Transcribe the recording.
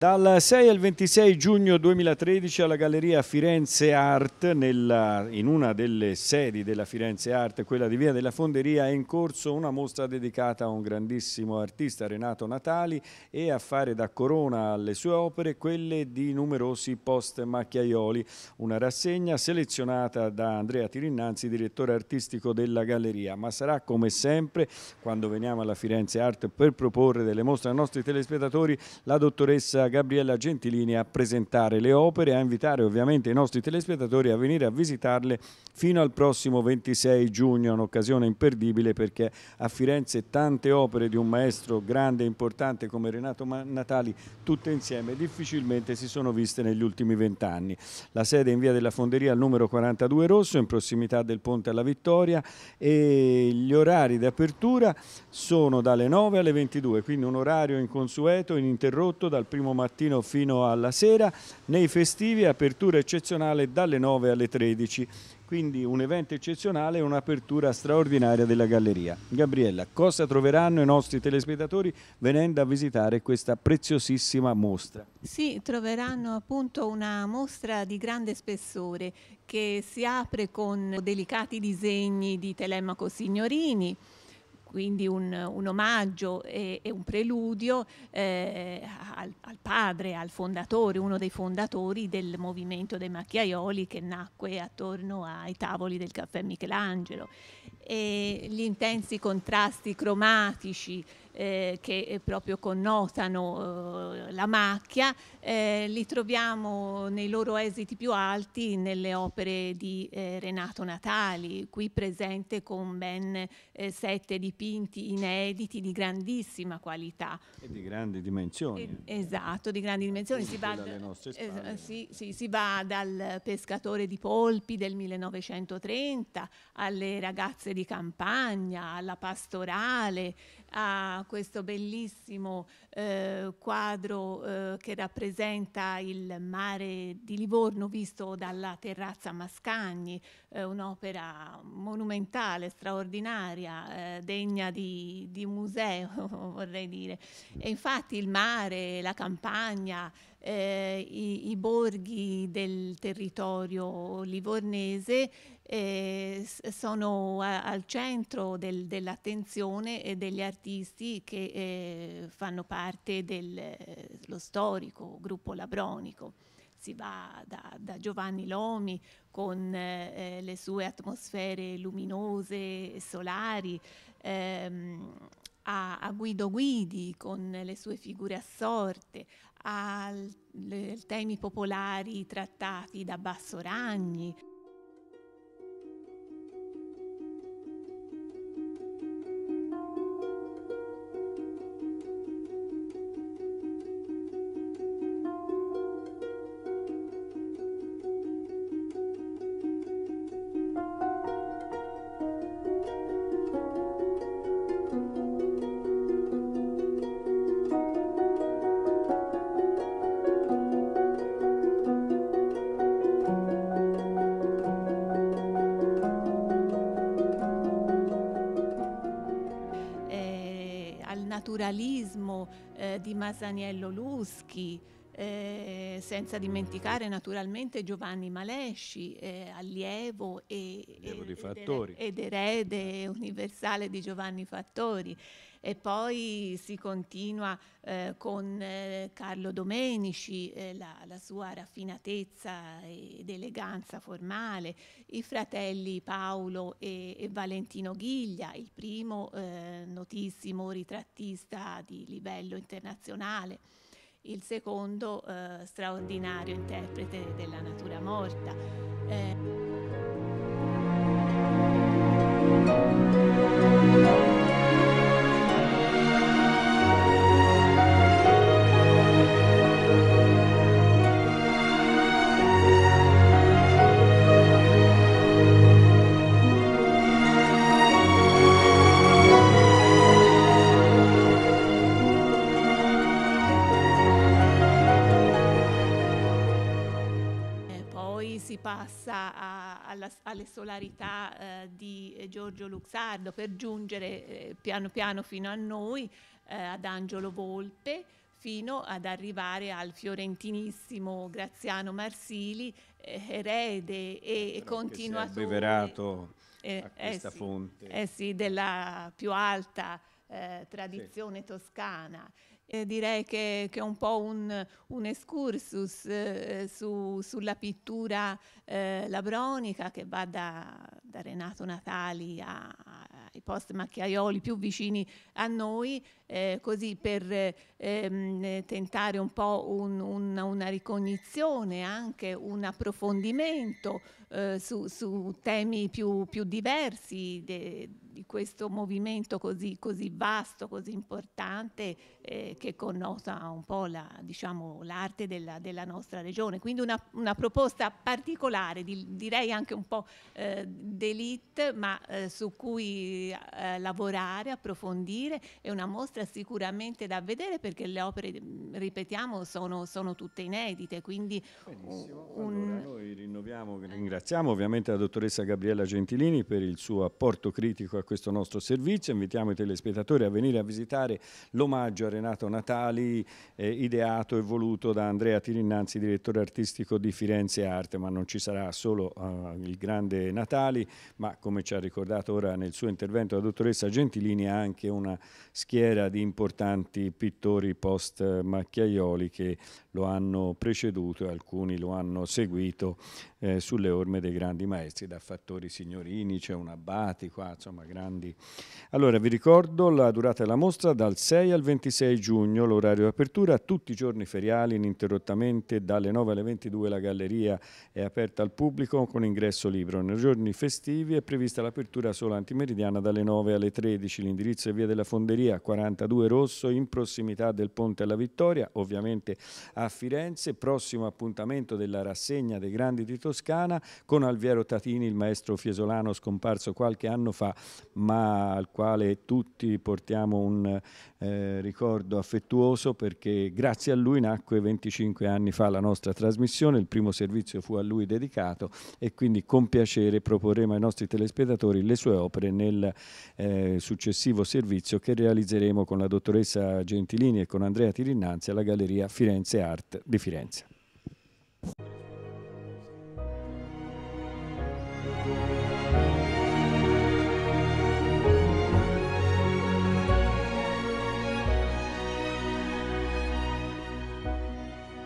Dal 6 al 26 giugno 2013 alla Galleria Firenze Art, nella, in una delle sedi della Firenze Art, quella di Via della Fonderia, è in corso una mostra dedicata a un grandissimo artista, Renato Natali, e a fare da corona alle sue opere quelle di numerosi post-macchiaioli, una rassegna selezionata da Andrea Tirinnanzi, direttore artistico della Galleria. Ma sarà come sempre, quando veniamo alla Firenze Art per proporre delle mostre ai nostri telespettatori, la dottoressa Gabriella Gentilini a presentare le opere e a invitare ovviamente i nostri telespettatori a venire a visitarle fino al prossimo 26 giugno, un'occasione imperdibile perché a Firenze tante opere di un maestro grande e importante come Renato Natali, tutte insieme, difficilmente si sono viste negli ultimi vent'anni. La sede è in via della Fonderia al numero 42 Rosso, in prossimità del Ponte alla Vittoria e gli orari di apertura sono dalle 9 alle 22, quindi un orario inconsueto, ininterrotto dal primo maggio mattino fino alla sera, nei festivi apertura eccezionale dalle 9 alle 13. Quindi un evento eccezionale e un'apertura straordinaria della galleria. Gabriella, cosa troveranno i nostri telespettatori venendo a visitare questa preziosissima mostra? Sì, troveranno appunto una mostra di grande spessore che si apre con delicati disegni di Telemaco Signorini, quindi un, un omaggio e, e, un preludio eh, al, al, padre, al fondatore, uno dei fondatori del movimento dei macchiaioli che nacque attorno ai tavoli del caffè Michelangelo e gli intensi contrasti cromatici eh, che eh, proprio connotano eh, la macchia, eh, li troviamo nei loro esiti più alti nelle opere di eh, Renato Natali, qui presente con ben eh, sette dipinti inediti di grandissima qualità. E di grandi dimensioni. E, esatto, di grandi dimensioni. Si va, spalle, sì, sì, si va dal pescatore di polpi del 1930 alle ragazze di di campagna, alla pastorale, a questo bellissimo eh, quadro eh, che rappresenta il mare di Livorno visto dalla terrazza Mascagni, eh, un'opera monumentale, straordinaria, eh, degna di, di museo vorrei dire. E infatti il mare, la campagna, eh, i, i borghi del territorio livornese eh, sono a, al centro del, dell'attenzione eh, degli artisti che eh, fanno parte dello eh, storico gruppo labronico. Si va da, da Giovanni Lomi con eh, eh, le sue atmosfere luminose e solari, ehm, a, a Guido Guidi con le sue figure assorte, a temi popolari trattati da Basso Ragni. naturalismo eh, di Masaniello Luschi, eh, senza dimenticare naturalmente Giovanni Malesci, eh, allievo e, allievo ed, ed erede universale di Giovanni Fattori e poi si continua eh, con eh, Carlo Domenici, eh, la, la, sua raffinatezza ed eleganza formale, i fratelli Paolo e, e Valentino Ghiglia, il primo eh, notissimo ritrattista di livello internazionale il secondo eh, straordinario interprete della natura morta. Eh, passa a, alla, alle solarità eh, di eh, Giorgio Luxardo per giungere eh, piano piano fino a noi, eh, ad Angelo Volpe, fino ad arrivare al fiorentinissimo Graziano Marsili, eh, erede e Però continuatore. Beverato eh, a questa sì, fonte. Sì, della più alta tradizione sì. toscana eh, direi che, che, è un po' un, un excursus eh, su, sulla pittura eh, labronica che va da, da Renato Natali a, ai post macchiaioli più vicini a noi, eh, così per ehm, tentare un po' un, un, una ricognizione, anche un approfondimento eh, su, su, temi più, più diversi de, di questo movimento così, così vasto, così importante eh, che connota un po' la, diciamo, l'arte della, della, nostra regione. Quindi una, una proposta particolare, di, direi anche un po' eh, d'elite, ma eh, su cui eh, lavorare, approfondire. È una mostra sicuramente da vedere perché le opere, ripetiamo, sono, sono tutte inedite. Quindi Benissimo. Un, allora, noi rinnoviamo, ringrazio Ringraziamo ovviamente la dottoressa Gabriella Gentilini per il suo apporto critico a questo nostro servizio. Invitiamo i telespettatori a venire a visitare l'omaggio a Renato Natali eh, ideato e voluto da Andrea Tirinnanzi, direttore artistico di Firenze Arte, ma non ci sarà solo eh, il grande Natali, ma come ci ha ricordato ora nel suo intervento la dottoressa Gentilini anche una schiera di importanti pittori post macchiaioli che lo hanno preceduto e alcuni lo hanno seguito eh, sulle orme dei grandi maestri, da Fattori Signorini, c'è un Abbati qua, insomma grandi. Allora vi ricordo la durata della mostra dal 6 al 26 giugno, l'orario di apertura, tutti i giorni feriali ininterrottamente dalle 9 alle 22 la galleria è aperta al pubblico con ingresso libero. Nei giorni festivi è prevista l'apertura solo antimeridiana dalle 9 alle 13, l'indirizzo è via della Fonderia 42 Rosso in prossimità del Ponte alla Vittoria, ovviamente a Firenze, prossimo appuntamento della rassegna dei grandi di Toscana con Alviero Tatini, il maestro fiesolano scomparso qualche anno fa, ma al quale tutti portiamo un eh, ricordo affettuoso perché grazie a lui nacque 25 anni fa la nostra trasmissione, il primo servizio fu a lui dedicato e quindi con piacere proporremo ai nostri telespettatori le sue opere nel eh, successivo servizio che realizzeremo con la dottoressa Gentilini e con Andrea Tirinnanzi alla Galleria Firenze A. Art di Firenze.